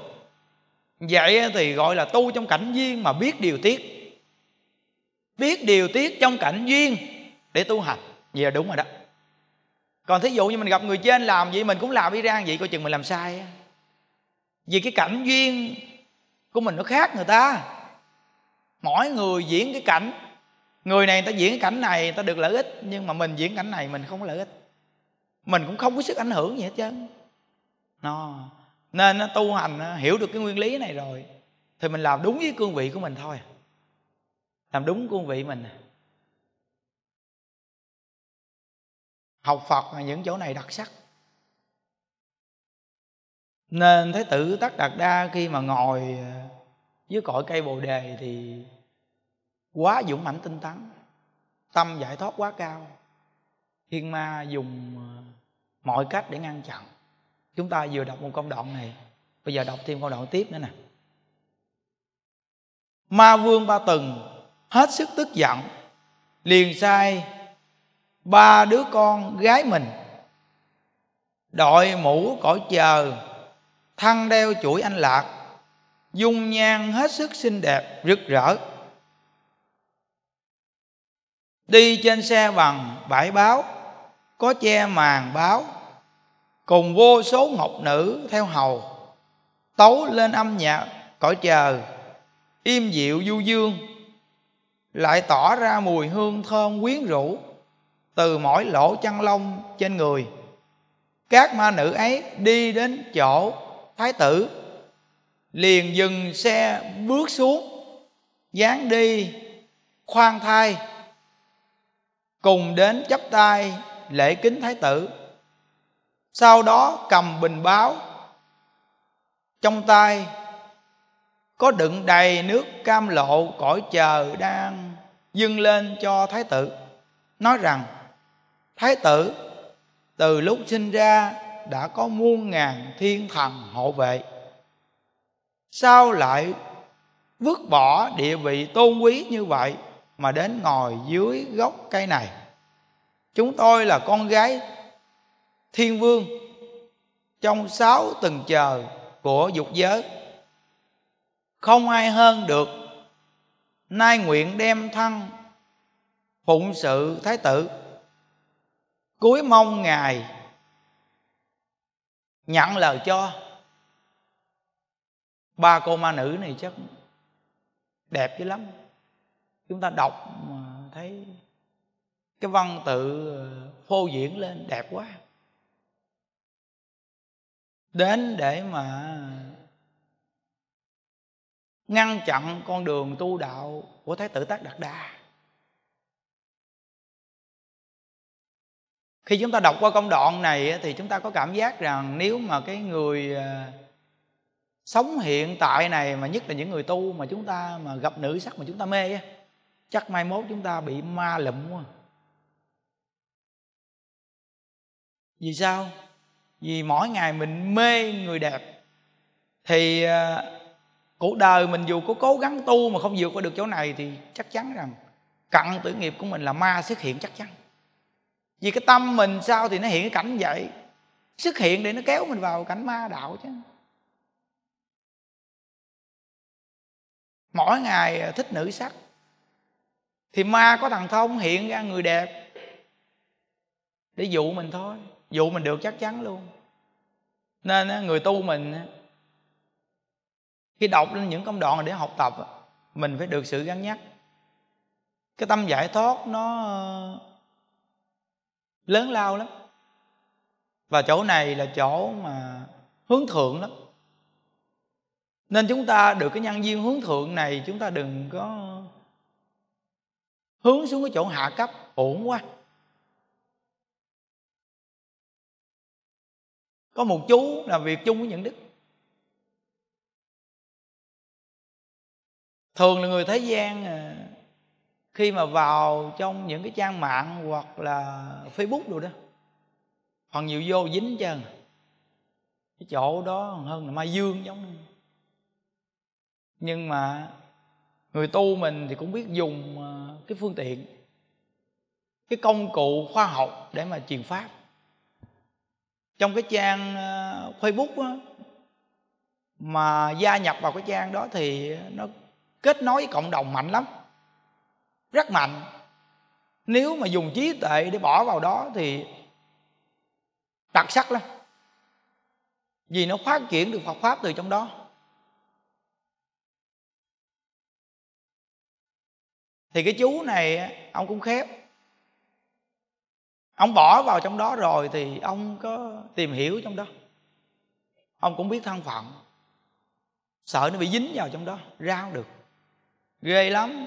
vậy thì gọi là tu trong cảnh duyên mà biết điều tiết biết điều tiết trong cảnh duyên để tu hành vậy dạ, là đúng rồi đó còn thí dụ như mình gặp người trên làm vậy mình cũng làm đi ra vậy coi chừng mình làm sai vì cái cảnh duyên của mình nó khác người ta mỗi người diễn cái cảnh người này người ta diễn cái cảnh này người ta được lợi ích nhưng mà mình diễn cảnh này mình không có lợi ích mình cũng không có sức ảnh hưởng gì hết trơn nó no nên tu hành hiểu được cái nguyên lý này rồi thì mình làm đúng với cương vị của mình thôi làm đúng cương vị mình học phật là những chỗ này đặc sắc nên thế tử tất đạt đa khi mà ngồi ờ, dưới cội cây bồ đề thì quá dũng mãnh tinh tấn tâm giải thoát quá cao thiên ma dùng ờ, mọi cách để ngăn chặn chúng ta vừa đọc một công đoạn này bây giờ đọc thêm công đoạn tiếp nữa nè ma vương ba tầng hết sức tức giận liền sai ba đứa con gái mình đội mũ cõi chờ thăng đeo chuỗi anh lạc dung nhan hết sức xinh đẹp rực rỡ đi trên xe bằng bãi báo có che màn báo cùng vô số ngọc nữ theo hầu tấu lên âm nhạc cõi chờ im dịu du dương lại tỏ ra mùi hương thơm quyến rũ từ mỗi lỗ chăn lông trên người các ma nữ ấy đi đến chỗ thái tử liền dừng xe bước xuống dán đi khoan thai cùng đến chắp tay lễ kính thái tử sau đó cầm bình báo trong tay có đựng đầy nước cam lộ cõi chờ đang dâng lên cho thái tử nói rằng thái tử từ lúc sinh ra đã có muôn ngàn thiên thần hộ vệ sao lại vứt bỏ địa vị tôn quý như vậy mà đến ngồi dưới gốc cây này chúng tôi là con gái thiên vương trong sáu tầng chờ của dục giới không ai hơn được nay nguyện đem thân phụng sự thái tử cuối mong ngài nhận lời cho ba cô ma nữ này chắc đẹp dữ lắm chúng ta đọc mà thấy cái văn tự ờ, phô diễn lên đẹp quá đến để mà ngăn chặn con đường tu đạo của thái tử tác đạt đa khi chúng ta đọc qua công đoạn này thì chúng ta có cảm giác rằng nếu mà cái người à, sống hiện tại này mà nhất là những người tu mà chúng ta mà gặp nữ sắc mà chúng ta mê á chắc mai mốt chúng ta bị ma lụm quá vì sao vì mỗi ngày mình mê người đẹp thì à, cuộc đời mình dù có cố gắng tu mà không vượt qua được chỗ này thì chắc chắn rằng cận tử nghiệp của mình là ma xuất hiện chắc chắn vì cái tâm mình sao thì nó hiện cái cảnh vậy xuất hiện để nó kéo mình vào cảnh ma đạo chứ mỗi ngày à, thích nữ sắc thì ma có thằng thông hiện ra người đẹp để dụ mình thôi vụ mình được chắc chắn luôn nên người tu mình khi đọc lên những công đoạn để học tập mình phải được sự gắn nhắc cái tâm giải thoát nó ờ, lớn lao lắm và chỗ này là chỗ mà hướng thượng lắm nên chúng ta được cái nhân duyên hướng thượng này chúng ta đừng có hướng xuống cái chỗ hạ cấp ổn quá có một chú làm việc chung với những đức thường là người thế gian à, khi mà vào trong những cái trang mạng hoặc là facebook đồ đó phần nhiều vô dính chân cái chỗ đó hơn là mai dương giống nhưng mà người tu mình thì cũng biết dùng à, cái phương tiện cái công cụ khoa học để mà truyền pháp trong cái trang ờ, facebook á, mà gia nhập vào cái trang đó thì nó kết nối với cộng đồng mạnh lắm rất mạnh nếu mà dùng trí tuệ để bỏ vào đó thì đặc sắc lắm vì nó phát triển được Phật pháp từ trong đó thì cái chú này ông cũng khép ông bỏ vào trong đó rồi thì ông có tìm hiểu trong đó ông cũng biết thân phận sợ nó bị dính vào trong đó ra không được ghê lắm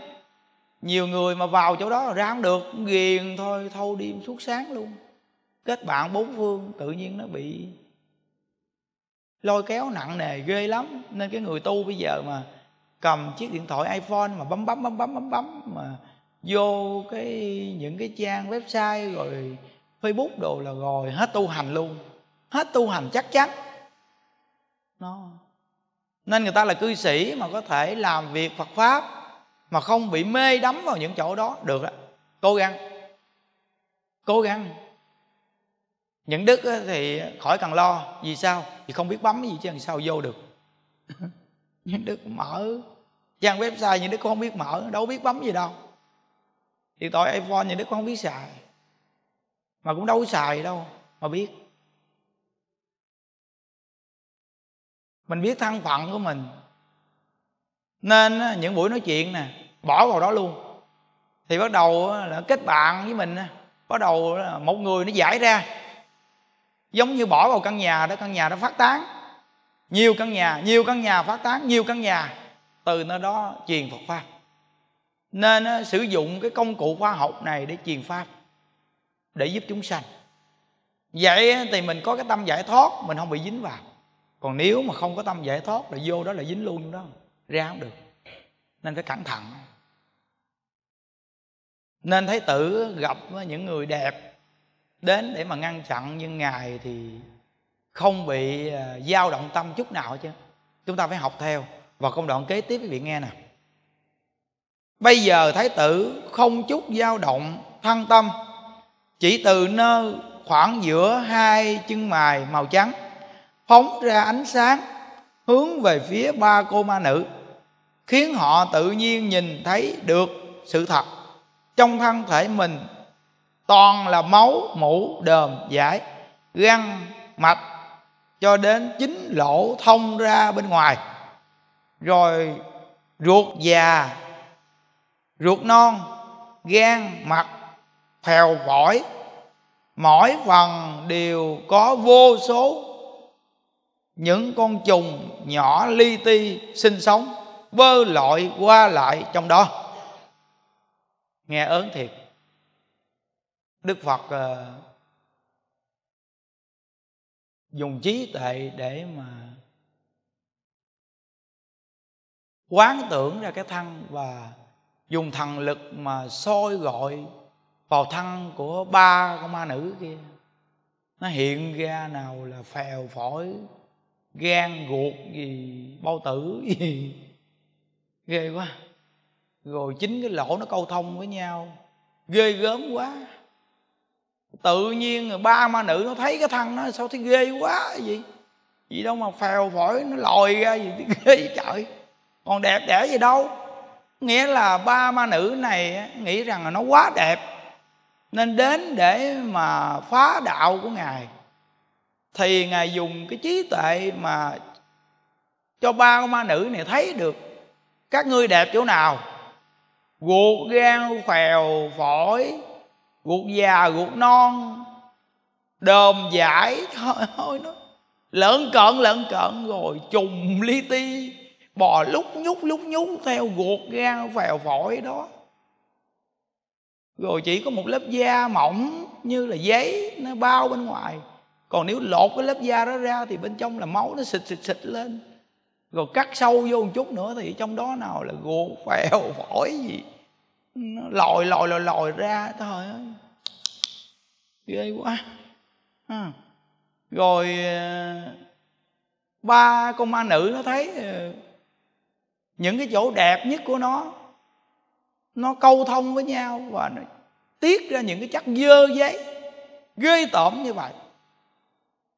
nhiều người mà vào chỗ đó ra không được ghiền thôi thâu đêm suốt sáng luôn kết bạn bốn phương tự nhiên nó bị lôi kéo nặng nề ghê lắm nên cái người tu bây giờ mà cầm chiếc điện thoại iphone mà bấm bấm bấm bấm bấm bấm mà vô cái những cái trang website rồi facebook đồ là rồi hết tu hành luôn hết tu hành chắc chắn nó nên người ta là cư sĩ mà có thể làm việc phật pháp mà không bị mê đắm vào những chỗ đó được á cố gắng cố gắng những đức thì khỏi cần lo vì sao vì không biết bấm gì chứ làm sao vô được (laughs) những đức mở trang website những đức cũng không biết mở đâu biết bấm gì đâu điện thoại iphone thì đứa con không biết xài mà cũng đâu xài đâu mà biết mình biết thân phận của mình nên những buổi nói chuyện nè bỏ vào đó luôn thì bắt đầu là kết bạn với mình bắt đầu một người nó giải ra giống như bỏ vào căn nhà đó căn nhà đó phát tán nhiều căn nhà nhiều căn nhà phát tán nhiều căn nhà từ nơi đó truyền phật pháp nên sử dụng cái công cụ khoa học này để truyền pháp để giúp chúng sanh vậy thì mình có cái tâm giải thoát mình không bị dính vào còn nếu mà không có tâm giải thoát là vô đó là dính luôn đó ra không được nên phải cẩn thận nên thấy tử gặp những người đẹp đến để mà ngăn chặn nhưng ngài thì không bị à, dao động tâm chút nào hết chứ chúng ta phải học theo và công đoạn kế tiếp quý vị nghe nè bây giờ thái tử không chút dao động thân tâm chỉ từ nơi khoảng giữa hai chân mài màu trắng phóng ra ánh sáng hướng về phía ba cô ma nữ khiến họ tự nhiên nhìn thấy được sự thật trong thân thể mình toàn là máu mũ đờm giải gan mạch cho đến chính lỗ thông ra bên ngoài rồi ruột già ruột non gan mặt phèo phổi mỗi phần đều có vô số những con trùng nhỏ li ti sinh sống bơ lội qua lại trong đó nghe ớn thiệt đức phật ờ, dùng trí tuệ để mà quán tưởng ra cái thân và dùng thần lực mà soi gọi vào thân của ba con ma nữ kia nó hiện ra nào là phèo phổi gan ruột gì bao tử gì (laughs) ghê quá rồi chính cái lỗ nó câu thông với nhau ghê gớm quá tự nhiên rồi ba ma nữ nó thấy cái thân nó sao thấy ghê quá vậy gì đâu mà phèo phổi nó lòi ra gì (laughs) ghê trời còn đẹp đẽ gì đâu nghĩa là ba ma nữ này nghĩ rằng là nó quá đẹp nên đến để mà phá đạo của ngài thì ngài dùng cái trí tuệ mà cho ba con ma nữ này thấy được các ngươi đẹp chỗ nào ruột gan phèo phổi ruột già ruột non đờm giải thôi thôi nó lợn cợn lợn cợn rồi trùng li ti bò lúc nhúc lúc nhúc theo ruột gan vào phổi đó rồi chỉ có một lớp da mỏng như là giấy nó bao bên ngoài còn nếu lột cái lớp da đó ra thì bên trong là máu nó xịt xịt xịt lên rồi cắt sâu vô một chút nữa thì trong đó nào là gột vẹo (laughs) phổi gì nó lòi lòi lòi lòi ra thôi ơi ghê quá à. rồi ờ, ba con ma nữ nó thấy ờ, những cái chỗ đẹp nhất của nó nó câu thông với nhau và nó tiết ra những cái chất dơ giấy ghê tởm như vậy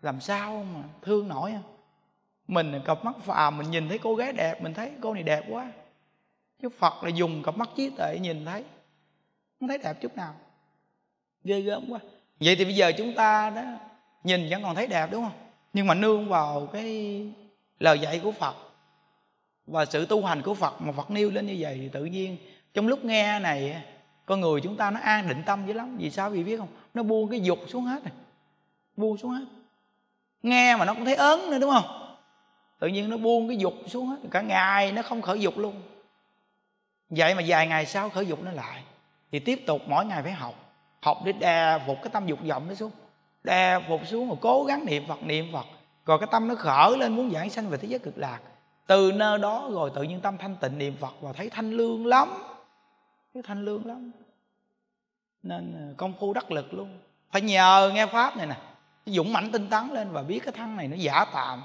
làm sao mà thương nổi không à? mình cặp mắt phàm mình nhìn thấy cô gái đẹp mình thấy cô này đẹp quá chứ phật là dùng cặp mắt trí tuệ nhìn thấy không thấy đẹp chút nào ghê gớm quá vậy thì bây giờ chúng ta đó nhìn vẫn còn thấy đẹp đúng không nhưng mà nương vào cái lời dạy của phật và sự tu hành của phật mà phật nêu lên như vậy thì tự nhiên trong lúc nghe này con người chúng ta nó an định tâm dữ lắm vì sao vì biết không nó buông cái dục xuống hết rồi buông xuống hết nghe mà nó cũng thấy ớn nữa đúng không tự nhiên nó buông cái dục xuống hết cả ngày nó không khởi dục luôn vậy mà vài ngày sau khởi dục nó lại thì tiếp tục mỗi ngày phải học học để đè phục cái tâm dục vọng nó xuống đè phục xuống mà cố gắng niệm phật niệm phật rồi cái tâm nó khởi lên muốn giảng sanh về thế giới cực lạc từ nơi đó rồi tự nhiên tâm thanh tịnh niệm phật và thấy thanh lương lắm thấy thanh lương lắm nên ờ, công phu đắc lực luôn phải nhờ nghe pháp này nè dũng mãnh tinh tấn lên và biết cái thân này nó giả tạm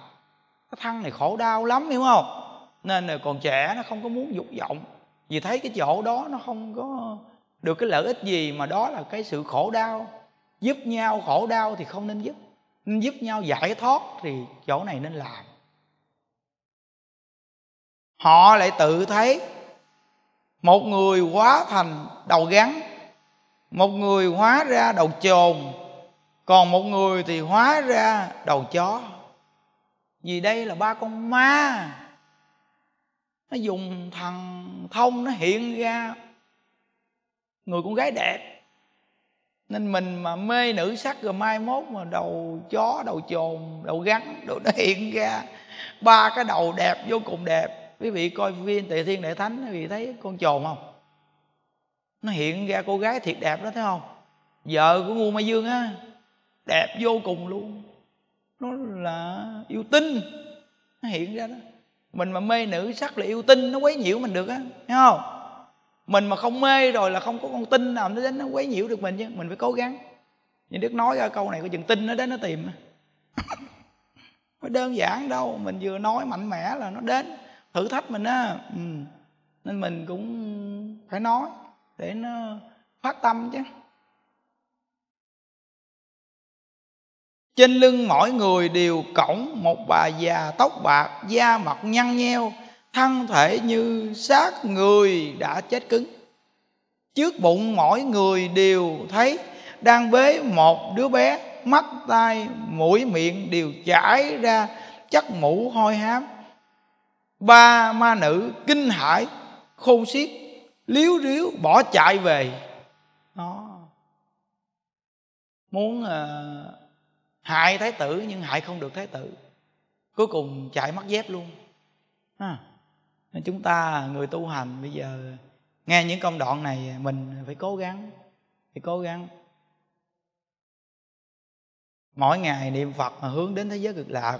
cái thân này khổ đau lắm hiểu không nên là còn trẻ nó không có muốn dục vọng vì thấy cái chỗ đó nó không có được cái lợi ích gì mà đó là cái sự khổ đau giúp nhau khổ đau thì không nên giúp nên giúp nhau giải thoát thì chỗ này nên làm họ lại tự thấy một người hóa thành đầu gắn một người hóa ra đầu chồn còn một người thì hóa ra đầu chó vì đây là ba con ma nó dùng thần thông nó hiện ra người con gái đẹp nên mình mà mê nữ sắc rồi mai mốt mà đầu chó đầu chồn đầu gắn đồ nó hiện ra ba cái đầu đẹp vô cùng đẹp quý vị coi viên tề thiên đại thánh quý vị thấy con chồn không nó hiện ra cô gái thiệt đẹp đó thấy không vợ của ngu mai dương á đẹp vô cùng luôn nó là yêu tinh nó hiện ra đó mình mà mê nữ sắc là yêu tinh nó quấy nhiễu mình được á thấy không mình mà không mê rồi là không có con tinh nào nó đến nó quấy nhiễu được mình chứ mình phải cố gắng như đức nói ra câu này có chừng tinh nó đến nó tìm có đơn giản đâu mình vừa nói mạnh mẽ là nó đến thử thách mình á ừ. nên mình cũng phải nói để nó phát tâm chứ trên lưng mỗi người đều cõng một bà già tóc bạc da mặt nhăn nheo thân thể như xác người đã chết cứng trước bụng mỗi người đều thấy đang bế một đứa bé mắt tai mũi miệng đều chảy ra chất mũ hôi hám ba ma nữ kinh hãi khôn xiết liếu riếu bỏ chạy về nó muốn à, hại thái tử nhưng hại không được thái tử cuối cùng chạy mất dép luôn Nên chúng ta người tu hành bây giờ nghe những công đoạn này mình phải cố gắng phải cố gắng mỗi ngày niệm phật mà hướng đến thế giới cực lạc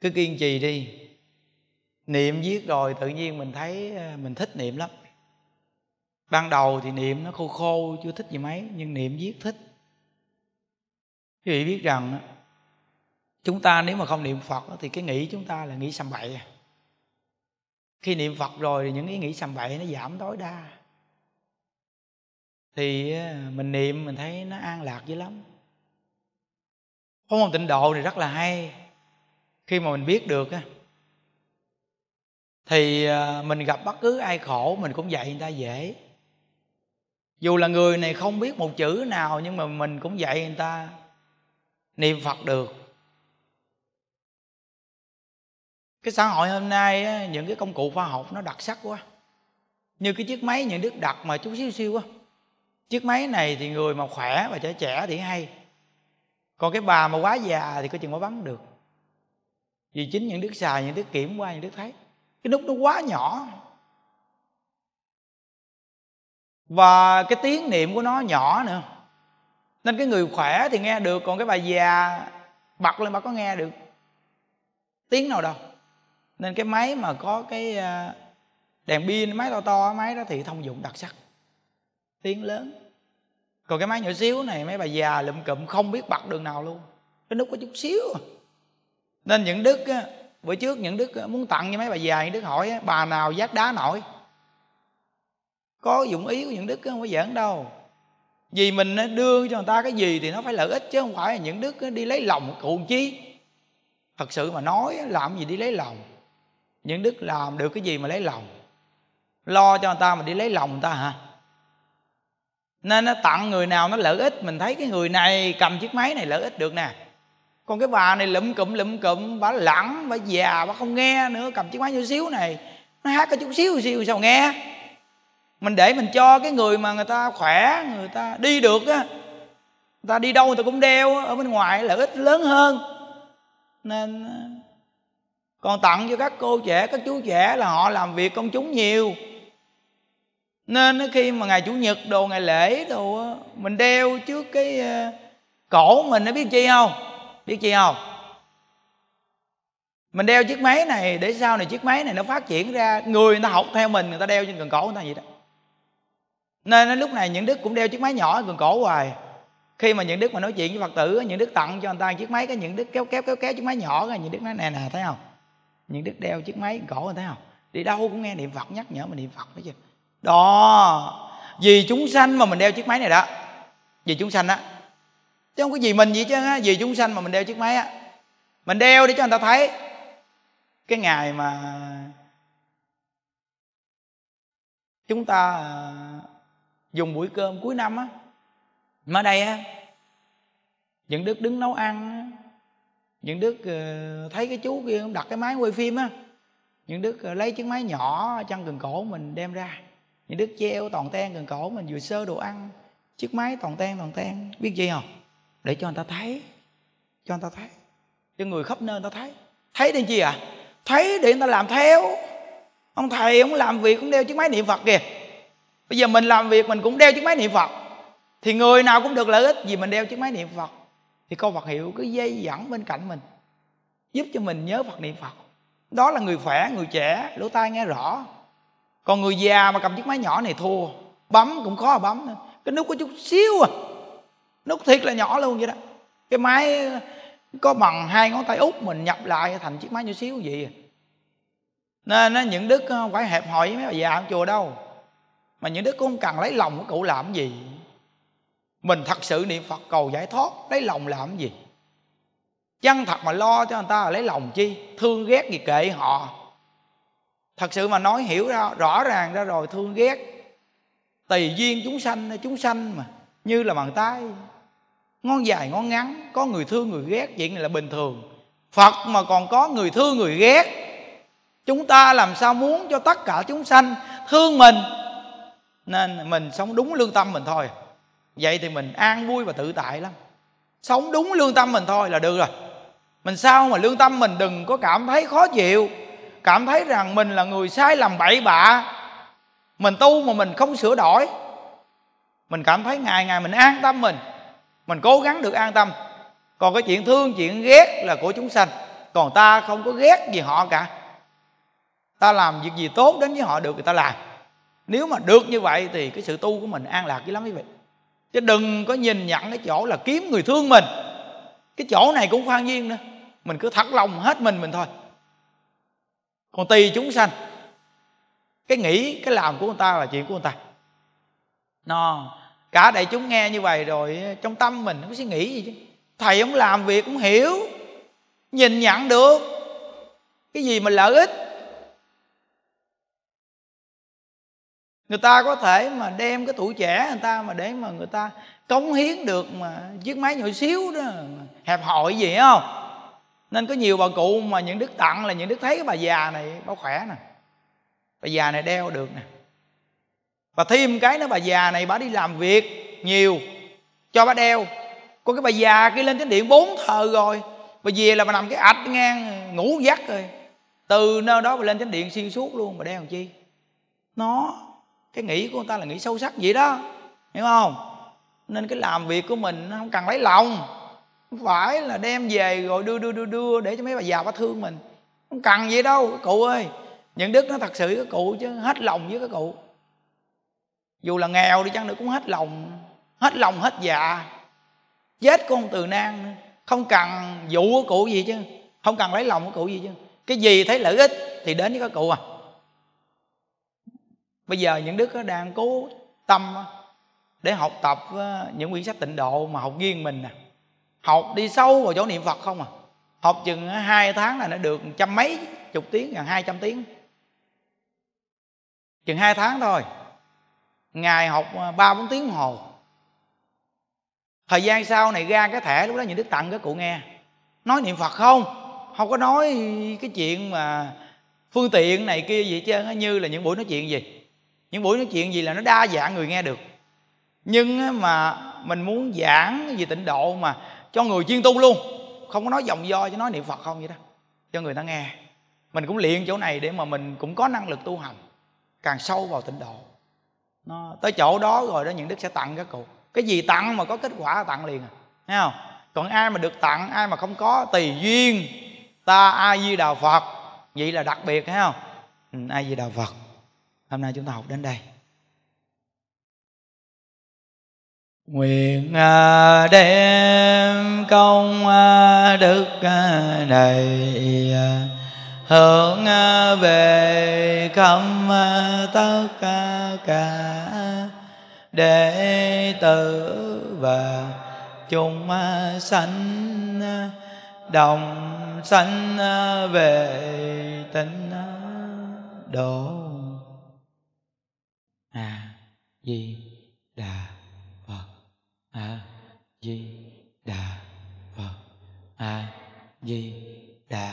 cứ kiên trì đi niệm viết rồi tự nhiên mình thấy ờ, mình thích niệm lắm ban đầu thì niệm nó khô khô chưa thích gì mấy nhưng niệm viết thích quý vị biết rằng chúng ta nếu mà không niệm phật thì cái nghĩ chúng ta là nghĩ sầm bậy à. khi niệm phật rồi thì những ý nghĩ sầm bậy nó giảm tối đa thì mình niệm mình thấy nó an lạc dữ lắm pháp môn tịnh độ thì rất là hay khi mà mình biết được thì à, mình gặp bất cứ ai khổ mình cũng dạy người ta dễ dù là người này không biết một chữ nào nhưng mà mình cũng dạy người ta niệm phật được cái xã hội hôm nay những cái công cụ khoa học nó đặc sắc quá như cái chiếc máy những đức đặt mà chút xíu xíu á chiếc máy này thì người mà khỏe và trẻ trẻ thì hay còn cái bà mà quá già thì có chừng mới bấm được vì chính những đức xài những đức kiểm qua những đức thấy cái nút nó quá nhỏ và cái tiếng niệm của nó nhỏ nữa nên cái người khỏe thì nghe được còn cái bà già bật lên bà có nghe được tiếng nào đâu nên cái máy mà có cái ờ, đèn pin máy to to máy đó thì thông dụng đặc sắc tiếng lớn còn cái máy nhỏ xíu này mấy bà già lụm cụm không biết bật đường nào luôn cái nút có chút xíu nên những đức bữa trước những đức muốn tặng cho mấy bà già những đức hỏi bà nào giác đá nổi có dụng ý của những đức không có giỡn đâu vì mình đưa cho người ta cái gì thì nó phải lợi ích chứ không phải là những đức đi lấy lòng cụ chi thật sự mà nói làm gì đi lấy lòng những đức làm được cái gì mà lấy lòng lo cho người ta mà đi lấy lòng người ta hả nên nó tặng người nào nó lợi ích mình thấy cái người này cầm chiếc máy này lợi ích được nè còn cái bà này lụm cụm lụm cụm bà lẳng bà già bà không nghe nữa cầm chiếc máy nhỏ xíu này nó hát cái chút xíu xíu sao nghe mình để mình cho cái người mà người ta khỏe người ta đi được á người ta đi đâu người ta cũng đeo ở bên ngoài lợi ích lớn hơn nên còn tặng cho các cô trẻ các chú trẻ là họ làm việc công chúng nhiều nên khi mà ngày chủ nhật đồ ngày lễ đồ mình đeo trước cái ờ, cổ mình nó biết chi không biết chi không mình đeo chiếc máy này để sau này chiếc máy này nó phát triển ra người ta học theo mình người ta đeo trên cần cổ người ta vậy đó nên lúc này những đức cũng đeo chiếc máy nhỏ gần cổ hoài khi mà những đức mà nói chuyện với phật tử những đức tặng cho anh ta chiếc máy cái những đức kéo kéo kéo kéo chiếc máy nhỏ rồi những đức nói nè nè thấy không những đức đeo chiếc máy cổ thấy không đi đâu cũng nghe niệm phật nhắc nhở mình niệm phật đó chứ đó vì chúng sanh mà mình đeo chiếc máy này đó vì chúng sanh á chứ không có gì mình gì chứ vì chúng sanh mà mình đeo chiếc máy á mình đeo để cho người ta thấy cái ngày mà chúng ta à, dùng buổi cơm cuối năm á mà đây á những đức đứng nấu ăn những đức ờ, thấy cái chú kia đặt cái máy quay phim á những đức ờ, lấy chiếc máy nhỏ chăn gần cổ mình đem ra những đức treo toàn ten gần cổ mình vừa sơ đồ ăn chiếc máy toàn ten toàn ten biết gì không để cho người ta thấy cho người ta thấy cho người khắp nơi người ta thấy thấy để chi à? thấy để người ta làm theo ông thầy ông làm việc cũng đeo chiếc máy niệm phật kìa bây giờ mình làm việc mình cũng đeo chiếc máy niệm phật thì người nào cũng được lợi ích vì mình đeo chiếc máy niệm phật thì câu phật hiệu cứ dây dẫn bên cạnh mình giúp cho mình nhớ phật niệm phật đó là người khỏe người trẻ lỗ tai nghe rõ còn người già mà cầm chiếc máy nhỏ này thua bấm cũng khó bấm nữa cái nút có chút xíu à nó thiệt là nhỏ luôn vậy đó cái máy có bằng hai ngón tay út mình nhập lại thành chiếc máy nhỏ xíu gì nên nó những đức không phải hẹp hòi với mấy bà già trong chùa đâu mà những đức cũng không cần lấy lòng của cụ làm gì mình thật sự niệm phật cầu giải thoát lấy lòng làm gì chân thật mà lo cho người ta lấy lòng chi thương ghét gì kệ họ thật sự mà nói hiểu ra rõ ràng ra rồi thương ghét tùy duyên chúng sanh chúng sanh mà như là bàn tay ngón dài ngón ngắn có người thương người ghét chuyện này là bình thường phật mà còn có người thương người ghét chúng ta làm sao muốn cho tất cả chúng sanh thương mình nên mình sống đúng lương tâm mình thôi vậy thì mình an vui và tự tại lắm sống đúng lương tâm mình thôi là được rồi mình sao mà lương tâm mình đừng có cảm thấy khó chịu cảm thấy rằng mình là người sai lầm bậy bạ mình tu mà mình không sửa đổi mình cảm thấy ngày ngày mình an tâm mình mình cố gắng được an tâm còn cái chuyện thương chuyện ghét là của chúng sanh còn ta không có ghét gì họ cả ta làm việc gì tốt đến với họ được thì ta làm nếu mà được như vậy thì cái sự tu của mình an lạc dữ lắm quý vị chứ đừng có nhìn nhận cái chỗ là kiếm người thương mình cái chỗ này cũng khoan duyên nữa mình cứ thật lòng hết mình mình thôi còn tùy chúng sanh cái nghĩ cái làm của người ta là chuyện của người ta nó no cả đại chúng nghe như vậy rồi trong tâm mình có suy nghĩ gì chứ thầy ông làm việc cũng hiểu nhìn nhận được cái gì mà lợi ích người ta có thể mà đem cái tuổi trẻ người ta mà để mà người ta cống hiến được mà chiếc máy nhỏ xíu đó hẹp hòi gì không nên có nhiều bà cụ mà những đức tặng là những đức thấy cái bà già này bao khỏe nè bà già này đeo được nè và thêm cái nữa bà già này bà đi làm việc nhiều cho bà đeo có cái bà già kia lên chánh điện bốn thờ rồi bà về là bà nằm cái ạch ngang ngủ giấc rồi từ nơi đó bà lên chánh điện xuyên suốt luôn bà đeo làm chi nó cái nghĩ của người ta là nghĩ sâu sắc vậy đó hiểu không nên cái làm việc của mình nó không cần lấy lòng phải là đem về rồi đưa đưa đưa đưa để cho mấy bà già bà thương mình không cần vậy đâu các cụ ơi những đức nó thật sự các cụ chứ hết lòng với các cụ dù là nghèo đi chăng nữa cũng hết lòng hết lòng hết dạ chết con từ nan không cần vụ của cụ gì chứ không cần lấy lòng của cụ gì chứ cái gì thấy lợi ích thì đến với các cụ à bây giờ những đức đang cố tâm để học tập những quyển sách tịnh độ mà học riêng mình nè học đi sâu vào chỗ niệm phật không à học chừng hai tháng là nó được trăm mấy chục tiếng gần hai trăm tiếng chừng hai tháng thôi ngày học ờ, ba bốn tiếng hồ thời gian sau này ra cái thẻ lúc đó những đức tặng cái cụ nghe nói niệm phật không không có nói cái chuyện mà phương tiện này kia gì chứ như là những buổi nói chuyện gì những buổi nói chuyện gì là nó đa dạng người nghe được nhưng mà mình muốn giảng gì tịnh độ mà cho người chuyên tu luôn không có nói dòng do cho nói niệm phật không vậy đó cho người ta nghe mình cũng luyện chỗ này để mà mình cũng có năng lực tu hành càng sâu vào tịnh độ nó tới chỗ đó rồi đó những đức sẽ tặng các cụ cái gì tặng mà có kết quả tặng liền à thấy không còn ai mà được tặng ai mà không có tùy duyên ta ai di đà phật vậy là đặc biệt thấy không ừ, di đà phật hôm nay chúng ta học đến đây Nguyện à, đem công à, đức à, này hướng à, về khâm à, tất cả đệ tử và chúng à, sanh đồng sanh về tịnh độ a di đà phật a di đà phật a di đà